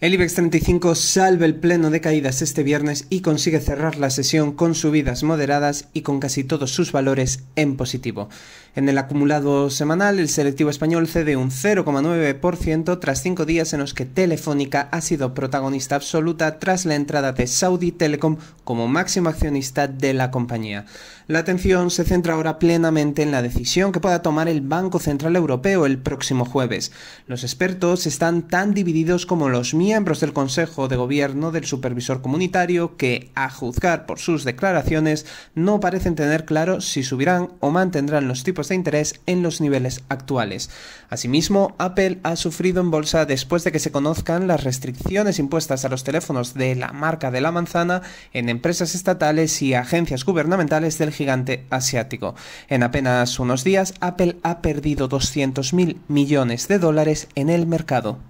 El IBEX 35 salve el pleno de caídas este viernes y consigue cerrar la sesión con subidas moderadas y con casi todos sus valores en positivo. En el acumulado semanal, el selectivo español cede un 0,9% tras cinco días en los que Telefónica ha sido protagonista absoluta tras la entrada de Saudi Telecom como máximo accionista de la compañía. La atención se centra ahora plenamente en la decisión que pueda tomar el Banco Central Europeo el próximo jueves. Los expertos están tan divididos como los miembros miembros del Consejo de Gobierno del Supervisor Comunitario que, a juzgar por sus declaraciones, no parecen tener claro si subirán o mantendrán los tipos de interés en los niveles actuales. Asimismo, Apple ha sufrido en bolsa después de que se conozcan las restricciones impuestas a los teléfonos de la marca de la manzana en empresas estatales y agencias gubernamentales del gigante asiático. En apenas unos días, Apple ha perdido 200.000 millones de dólares en el mercado.